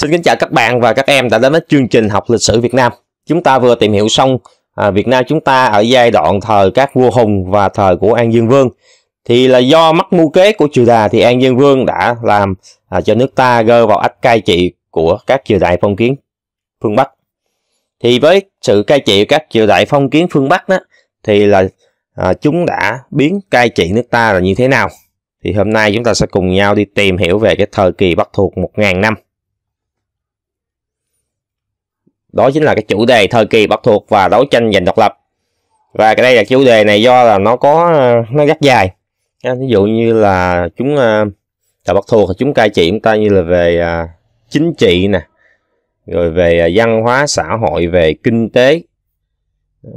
Xin kính chào các bạn và các em đã đến với chương trình học lịch sử Việt Nam. Chúng ta vừa tìm hiểu xong à, Việt Nam chúng ta ở giai đoạn thời các vua Hùng và thời của An Dương Vương. Thì là do mắc mưu kế của triều đà thì An Dương Vương đã làm à, cho nước ta rơi vào ách cai trị của các triều đại phong kiến phương Bắc. Thì với sự cai trị các triều đại phong kiến phương Bắc đó thì là à, chúng đã biến cai trị nước ta là như thế nào. Thì hôm nay chúng ta sẽ cùng nhau đi tìm hiểu về cái thời kỳ Bắc thuộc 1.000 năm đó chính là cái chủ đề thời kỳ bắt thuộc và đấu tranh giành độc lập và cái đây là chủ đề này do là nó có ờ, nó rất dài ví dụ như là chúng là ờ, bắt thuộc chúng cai trị chúng ta như là về ờ, chính trị nè rồi về văn hóa xã hội về kinh tế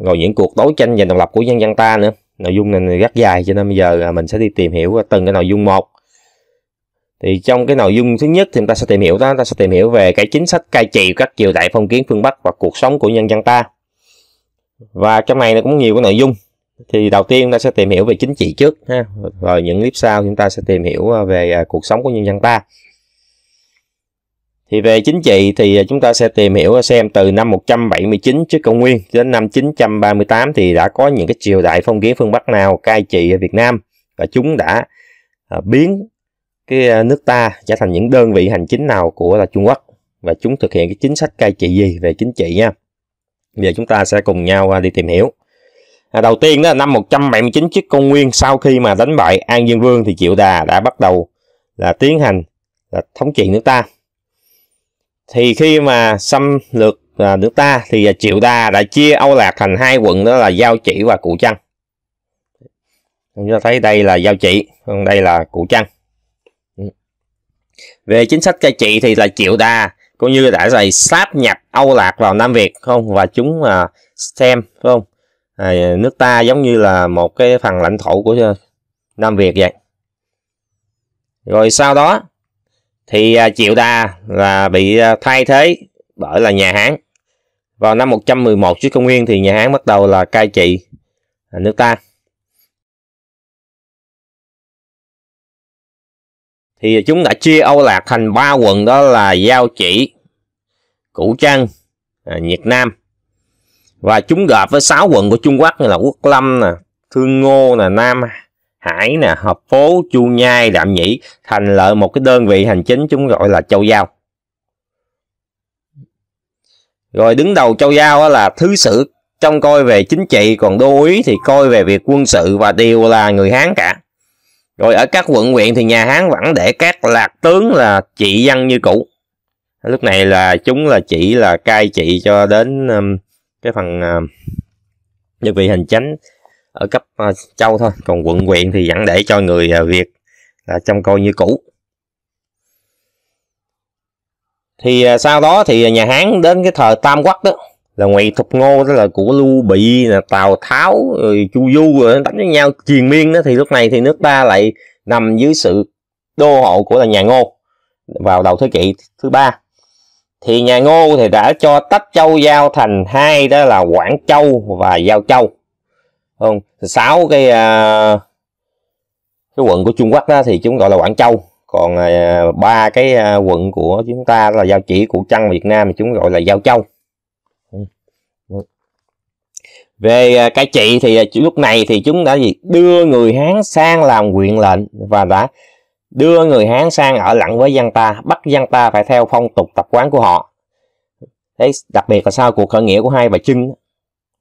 rồi những cuộc đấu tranh giành độc lập của nhân dân ta nữa nội dung này rất dài cho nên bây giờ mình sẽ đi tìm hiểu từng cái nội dung một thì trong cái nội dung thứ nhất thì chúng ta sẽ tìm hiểu đó ta sẽ tìm hiểu về cái chính sách cai trị các triều đại phong kiến phương bắc và cuộc sống của nhân dân ta và trong này nó cũng nhiều cái nội dung thì đầu tiên chúng ta sẽ tìm hiểu về chính trị trước ha rồi những clip sau chúng ta sẽ tìm hiểu à, về à, cuộc sống của nhân dân ta thì về chính trị thì à, chúng ta sẽ tìm hiểu xem từ năm 179 trước công nguyên đến năm 938 thì đã có những cái triều đại phong kiến phương Bắc nào cai trị ở Việt Nam và chúng đã biến cái ờ, nước ta trở thành những đơn vị hành chính nào của là Trung Quốc và chúng thực hiện cái chính sách cai trị gì về chính trị nha. Bây giờ chúng ta sẽ cùng nhau ờ, đi tìm hiểu. À, đầu tiên đó năm 179 trước công nguyên sau khi mà đánh bại An Dương Vương thì Triệu Đà đã bắt đầu là tiến hành là thống trị nước ta. Thì khi mà xâm lược à, nước ta thì Triệu Đà đã chia Âu Lạc thành hai quận đó là Giao Chỉ và Cụ Trăng. Chúng ta thấy đây là Giao Chỉ, còn đây là Cụ Trăng. Về chính sách cai trị thì là triệu đà cũng như đã rồi sáp nhập Âu Lạc vào Nam Việt không và chúng à, xem không? À, nước ta giống như là một cái phần lãnh thổ của à, Nam Việt vậy. Rồi sau đó thì Triệu à, Đà là bị à, thay thế bởi là nhà Hán. Vào năm 111 trước công nguyên thì nhà Hán bắt đầu là cai trị nước ta. thì chúng đã chia Âu Lạc thành ba quận đó là Giao Chỉ, Củ Trăng, à, Nhiệt Nam. Và chúng gộp với sáu quận của Trung Quốc như là Quốc Lâm, nè, Thương Ngô, nè, Nam Hải, nè, Hợp Phố, Chu Nhai, Đạm Nhĩ thành lợi một cái đơn vị hành chính chúng gọi là Châu Giao. Rồi đứng đầu Châu Giao là Thứ Sử trong coi về chính trị, còn Đô Úy thì coi về việc quân sự và đều là người Hán cả. Rồi ở các quận huyện thì nhà Hán vẫn để các lạc tướng là trị dân như cũ. Lúc này là chúng là chỉ là cai trị cho đến um, cái phần uh, um, đơn vị hành chánh ở cấp uh, châu thôi. Còn quận huyện thì vẫn để cho người uh, Việt là trông coi như cũ. Thì uh, sau đó thì nhà Hán đến cái thời Tam Quốc đó là ngoài thục ngô đó là của lưu bị là tào tháo rồi chu du rồi đánh với nhau triền miên đó thì lúc này thì nước ta lại nằm dưới sự đô hộ của là nhà ngô vào đầu thế kỷ thứ ba thì nhà ngô thì đã cho tách châu giao thành hai đó là quảng châu và giao châu không sáu cái uh, cái quận của trung quốc đó thì chúng gọi là quảng châu còn à, ba uh, cái uh, quận của chúng ta là giao chỉ cụ trăng việt nam thì chúng gọi là giao châu về à, cai trị thì à, lúc này thì chúng đã gì đưa người hán sang làm quyền lệnh và đã đưa người hán sang ở lặng với dân ta bắt dân ta phải theo phong tục tập quán của họ thế đặc biệt là sau cuộc khởi nghĩa của hai bà trưng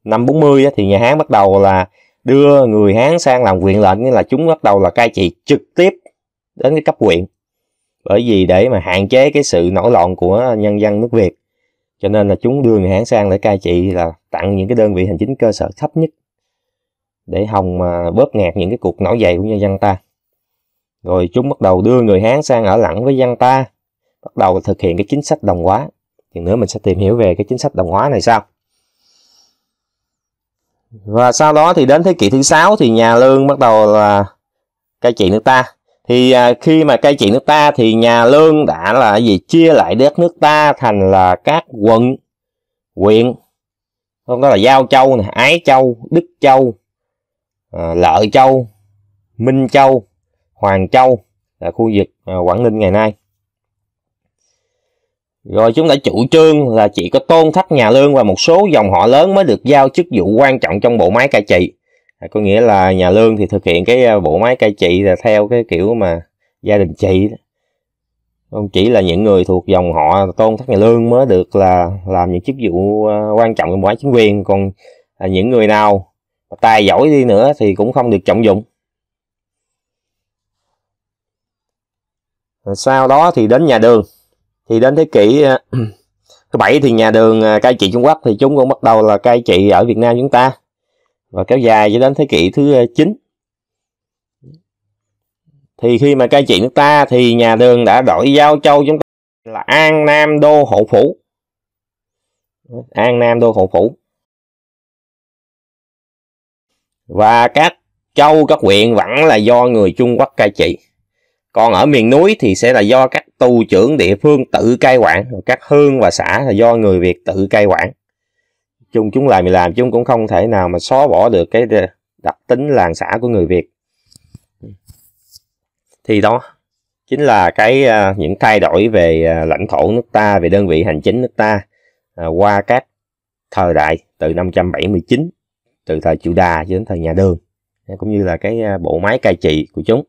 năm 40 thì nhà hán bắt đầu là đưa người hán sang làm quyền lệnh nghĩa là chúng bắt đầu là cai trị trực tiếp đến cái cấp huyện bởi vì để mà hạn chế cái sự nổi loạn của nhân dân nước việt cho nên là chúng đưa người hán sang để cai trị là tặng những cái đơn vị hành chính cơ sở thấp nhất để hòng mà bóp nghẹt những cái cuộc nổi dậy của nhân dân ta rồi chúng bắt đầu đưa người hán sang ở lẳng với dân ta bắt đầu thực hiện cái chính sách đồng hóa thì nữa mình sẽ tìm hiểu về cái chính sách đồng hóa này sao? và sau đó thì đến thế kỷ thứ sáu thì nhà lương bắt đầu là cai trị nước ta thì à, khi mà cai trị nước ta thì nhà lương đã là gì chia lại đất nước ta thành là các quận huyện không đó là giao châu này ái châu đức châu à, lợi châu minh châu hoàng châu là khu vực à, quảng ninh ngày nay rồi chúng đã chủ trương là chỉ có tôn thất nhà lương và một số dòng họ lớn mới được giao chức vụ quan trọng trong bộ máy cai trị À, có nghĩa là nhà lương thì thực hiện cái à, bộ máy cai trị là theo cái kiểu mà gia đình trị không chỉ là những người thuộc dòng họ tôn thất nhà lương mới được là làm những chức vụ à, quan trọng trong bộ máy chính quyền còn những người nào tài giỏi đi nữa thì cũng không được trọng dụng sau đó thì đến nhà đường thì đến thế kỷ thứ bảy thì nhà đường cai trị trung quốc thì chúng cũng bắt đầu là cai trị ở việt nam chúng ta và kéo dài cho đến thế kỷ thứ 9. Ờ, thì khi mà cai trị nước ta thì nhà Đường đã đổi giao châu chúng ta là An Nam Đô Hộ Phủ. An Nam Đô Hộ Phủ. Và các châu các huyện vẫn là do người Trung Quốc cai trị. Còn ở miền núi thì sẽ là do các tu trưởng địa phương tự cai quản, các hương và xã là do người Việt tự cai quản chung chúng làm thì làm chúng cũng không thể nào mà xóa bỏ được cái đặc tính làng xã của người Việt thì đó chính là cái à, những thay đổi về à, lãnh thổ nước ta về đơn vị hành chính nước ta à, qua các thời đại từ 579 từ thời triều Đà cho đến thời nhà Đường cũng như là cái bộ máy cai trị của chúng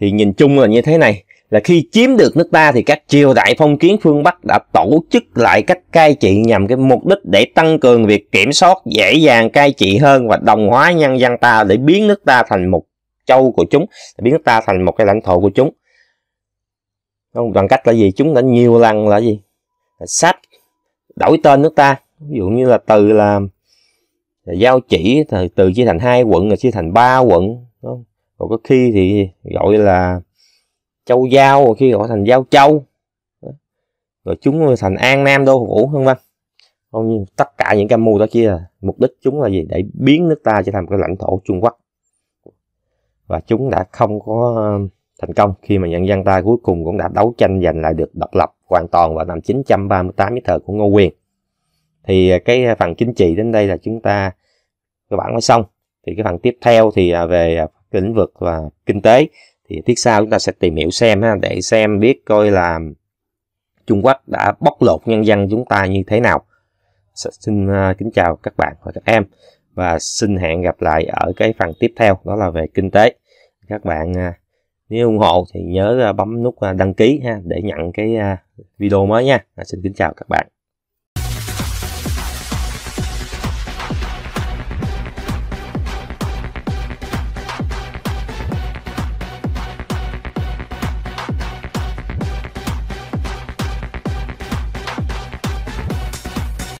thì nhìn chung là như thế này là khi chiếm được nước ta thì các triều đại phong kiến phương Bắc đã tổ chức lại cách cai trị nhằm cái mục đích để tăng cường việc kiểm soát dễ dàng cai trị hơn và đồng hóa nhân dân ta để biến nước ta thành một châu của chúng, biến nước ta thành một cái lãnh thổ của chúng. Không, bằng cách là gì? Chúng đã nhiều lần là gì? Sáp đổi tên nước ta, ví dụ như là từ là, là giao chỉ từ, từ chia thành hai quận rồi chia thành ba quận, đúng không? Còn có khi thì gọi là châu giao rồi khi gọi thành giao châu rồi chúng thành an nam đô phủ vân vân hầu như tất cả những âm mưu đó kia là mục đích chúng là gì để biến nước ta trở thành một cái lãnh thổ trung quốc và chúng đã không có um, thành công khi mà nhân dân ta cuối cùng cũng đã đấu tranh giành lại được độc lập hoàn toàn vào năm 938 với thời của Ngô Quyền thì à, cái phần chính trị đến đây là chúng ta cơ bản mới xong thì cái phần tiếp theo thì à, về à, lĩnh vực và kinh tế thì tiếp sau chúng ta sẽ tìm hiểu xem ha để xem biết coi là Trung Quốc đã bóc lột nhân dân chúng ta như thế nào xin à, kính chào các bạn và các em và xin hẹn gặp lại ở cái phần tiếp theo đó là về kinh tế các bạn à, nếu ủng hộ thì nhớ à, bấm nút đăng ký ha để nhận cái video mới nha xin kính chào các bạn